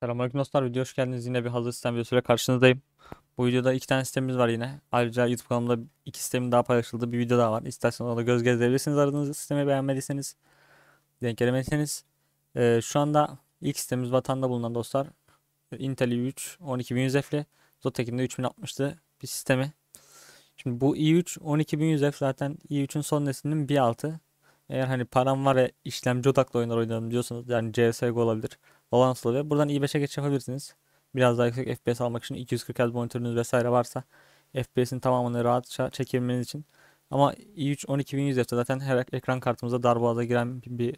Selamünaleyküm arkadaşlar video hoş geldiniz yine bir hazır sistem videosuyla karşınızdayım. Bu videoda iki tane sistemimiz var yine. Ayrıca YouTube kanalımda iki sistemin daha paylaşıldığı bir video daha var. İsterseniz ona göz gezdirebilirsiniz aradığınız sistemi beğenmediyseniz. Denk gelemediyseniz. Ee, şu anda ilk sistemimiz vatanda bulunan dostlar. Intel i3 12100 F'li. Zotek'in de 3060'lı bir sistemi. Şimdi bu i3 12100 F zaten i3'ün son neslinin bir altı. Eğer hani param var ve işlemci odaklı oyunlar oynadım diyorsanız yani CSGO olabilir. Valorant olabilir. Buradan i5'e geç yapabilirsiniz. Biraz daha yüksek FPS almak için 240 Hz monitörünüz vesaire varsa FPS'in tamamını rahatça çekebilmeniz için. Ama i3 12100 F zaten her ekran kartımıza darboğaza giren bir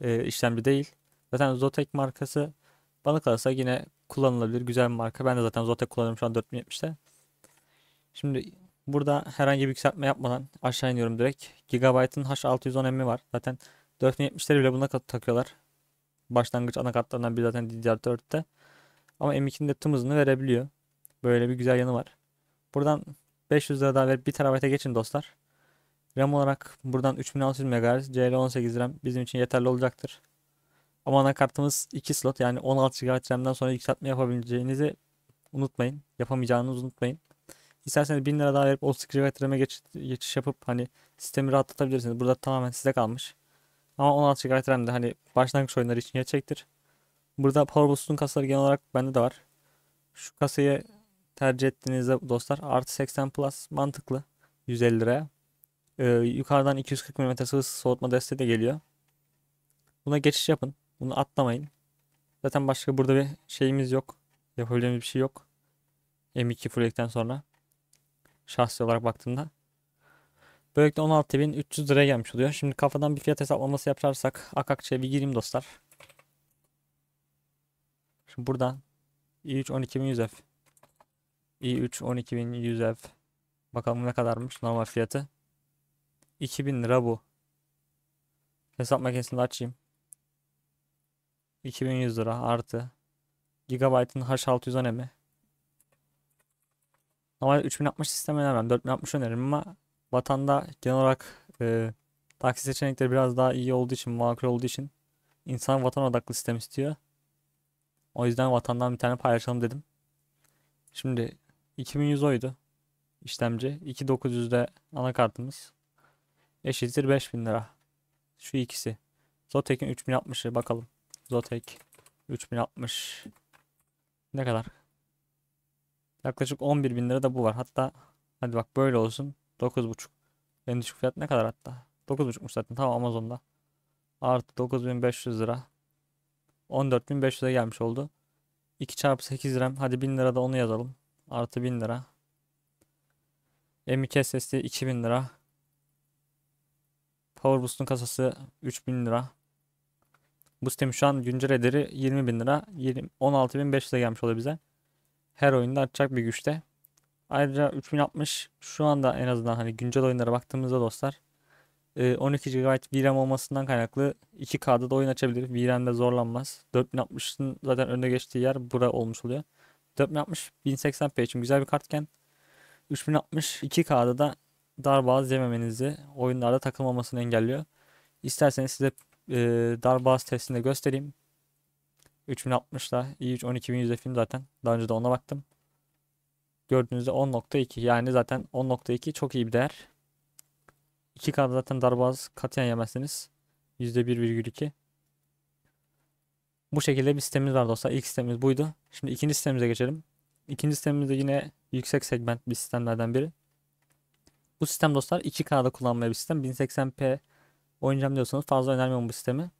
e, işlemci değil. Zaten Zotek markası bana kalırsa yine kullanılabilir. Güzel bir marka. Ben de zaten Zotek kullanıyorum şu an 4070'te. Şimdi Burada herhangi bir yükseltme yapmadan aşağı iniyorum direkt. Gigabyte'ın H610M'i var. Zaten 4070'leri bile buna takıyorlar. Başlangıç anakartlarından bir zaten DDR4'te. Ama M2'nin de tüm hızını verebiliyor. Böyle bir güzel yanı var. Buradan 500 lira daha verip 1 TB'e geçin dostlar. RAM olarak buradan 3600 MHz CL18 RAM bizim için yeterli olacaktır. Ama anakartımız 2 slot yani 16 GB RAM'den sonra yükseltme yapabileceğinizi unutmayın. Yapamayacağınızı unutmayın. İsterseniz 1000 lira daha verip 30 GB RAM'e geçiş, geçiş yapıp hani sistemi rahatlatabilirsiniz. Burada tamamen size kalmış. Ama 16 GB RAM de hani başlangıç oyunları için yetecektir. Burada Powerboost'un kasaları genel olarak bende de var. Şu kasayı tercih ettiğinizde dostlar artı 80 plus mantıklı 150 lira. Ee, yukarıdan 240 mm hız soğutma desteği de geliyor. Buna geçiş yapın. Bunu atlamayın. Zaten başka burada bir şeyimiz yok. Yapabileceğimiz bir şey yok. M2 Full sonra. Şahsi olarak baktığımda. Böylelikle 16.300 liraya gelmiş oluyor. Şimdi kafadan bir fiyat hesaplaması yaparsak Akakçı'ya bir gireyim dostlar. Şimdi buradan i3 12100F i3 12100F bakalım ne kadarmış normal fiyatı. 2000 lira bu. Hesap makinesini açayım. 2100 lira artı gigabyte'ın H600 önemi Normalde 3060 sistem önermem. 4060 öneririm ama vatanda genel olarak e, taksi seçenekleri biraz daha iyi olduğu için, makul olduğu için insan vatan odaklı sistem istiyor. O yüzden vatandan bir tane paylaşalım dedim. Şimdi 2100 oydu işlemci. 2900'de anakartımız. Eşittir 5000 lira. Şu ikisi. Zotek'in 3060'ı bakalım. Zotek 3060 ne kadar? Yaklaşık 11 bin lira da bu var. Hatta hadi bak böyle olsun. 9.5. En düşük fiyat ne kadar hatta? 9.5'muş zaten. Tamam Amazon'da. Artı 9500 lira. 14.500'e gelmiş oldu. 2 çarpı 8 RAM. Hadi 1000 lira da onu yazalım. Artı 1000 lira. M2 SSD 2000 lira. Powerboost'un kasası 3000 lira. Bu sistem şu an güncel ederi 20.000 lira. 16.500'e gelmiş oldu bize her oyunda artacak bir güçte. Ayrıca 3060 şu anda en azından hani güncel oyunlara baktığımızda dostlar 12 GB VRAM olmasından kaynaklı 2K'da da oyun açabilir. VRAM'de zorlanmaz. 4060'ın zaten önde geçtiği yer bura olmuş oluyor. 4060 1080p için güzel bir kartken 3060 2K'da da darboğaz yememenizi oyunlarda takılmamasını engelliyor. İsterseniz size e, darboğaz testinde göstereyim. 3060'la i3 12100'de film zaten. Daha önce de ona baktım. Gördüğünüzde 10.2 yani zaten 10.2 çok iyi bir değer. 2K'da zaten darboğaz katiyen yemezsiniz. %1,2. Bu şekilde bir sitemiz var dostlar. İlk sistemimiz buydu. Şimdi ikinci sistemimize geçelim. İkinci sistemimiz de yine yüksek segment bir sistemlerden biri. Bu sistem dostlar 2K'da kullanmaya bir sistem. 1080p oynayacağım diyorsanız fazla önermiyorum bu sistemi.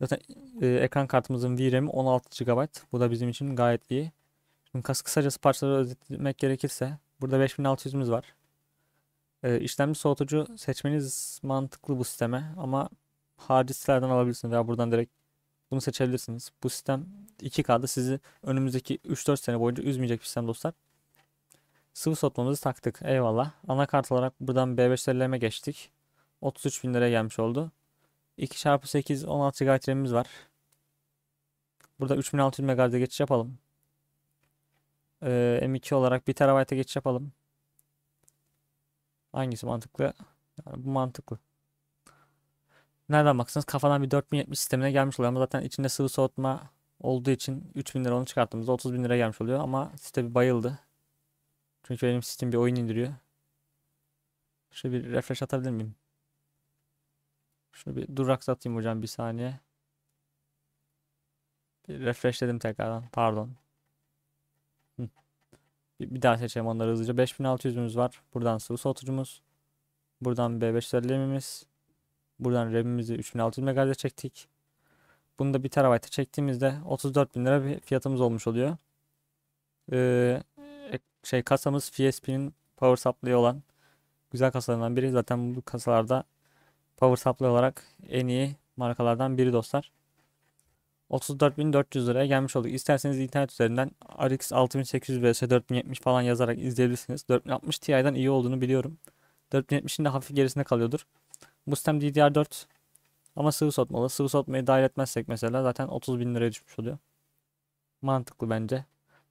Zaten e, ekran kartımızın VRAM'i 16 GB. Bu da bizim için gayet iyi. Şimdi kas kısacası parçaları özetlemek gerekirse burada 5600'ümüz var. E, işlemci soğutucu seçmeniz mantıklı bu sisteme ama harici sitelerden alabilirsiniz veya buradan direkt bunu seçebilirsiniz. Bu sistem 2K'da sizi önümüzdeki 3-4 sene boyunca üzmeyecek bir sistem dostlar. Sıvı soğutmamızı taktık. Eyvallah. Anakart olarak buradan B5 geçtik. 33 bin liraya gelmiş oldu. 2 çarpı 8 16 GB RAM'imiz var. Burada 3600 MHz'e geçiş yapalım. Ee, M2 olarak 1 TB'e geçiş yapalım. Hangisi mantıklı? Yani bu mantıklı. Nereden baksanız kafadan bir 4070 sistemine gelmiş oluyor ama zaten içinde sıvı soğutma olduğu için 3000 lira onu çıkarttığımızda 30 bin lira gelmiş oluyor ama site bir bayıldı. Çünkü benim sistem bir oyun indiriyor. Şöyle bir refresh atabilir miyim? Şunu bir duraksatayım hocam bir saniye. Bir refreshledim tekrardan. Pardon. Hı. Bir daha seçelim onları hızlıca. 5600'ümüz var. Buradan sıvı soğutucumuz. Buradan B550 RAM'imiz. Buradan RAM'imizi 3600 MHz çektik. Bunu da 1 TB'a çektiğimizde 34 bin lira bir fiyatımız olmuş oluyor. Ee, şey kasamız FSP'nin power supply olan güzel kasalarından biri. Zaten bu kasalarda Power Supply olarak en iyi markalardan biri dostlar. 34.400 liraya gelmiş olduk. İsterseniz internet üzerinden RX 6800 vs 4070 falan yazarak izleyebilirsiniz. 4060 Ti'den iyi olduğunu biliyorum. 4070'in de hafif gerisinde kalıyordur. Bu sistem DDR4 ama sıvı soğutmalı. Sıvı soğutmayı dahil etmezsek mesela zaten 30 bin liraya düşmüş oluyor. Mantıklı bence.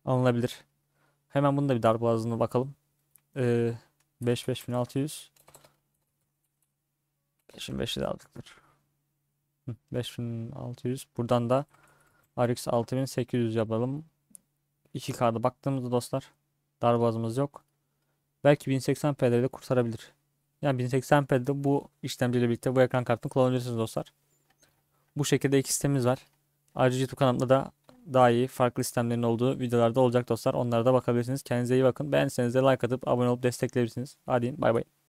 Alınabilir. Hemen bunu da bir darboğazına bakalım. Ee, 55600 5500 aldıktır. 5600. Buradan da RX 6800 yapalım. 2K'da baktığımızda dostlar darbazımız yok. Belki 1080p'de de kurtarabilir. Yani 1080p'de bu işlemciyle birlikte bu ekran kartını kullanabilirsiniz dostlar. Bu şekilde iki sistemimiz var. Ayrıca YouTube kanalımda da daha iyi farklı sistemlerin olduğu videolarda olacak dostlar. Onlara da bakabilirsiniz. Kendinize iyi bakın. Beğenirseniz de like atıp abone olup destekleyebilirsiniz. Hadi bay bay.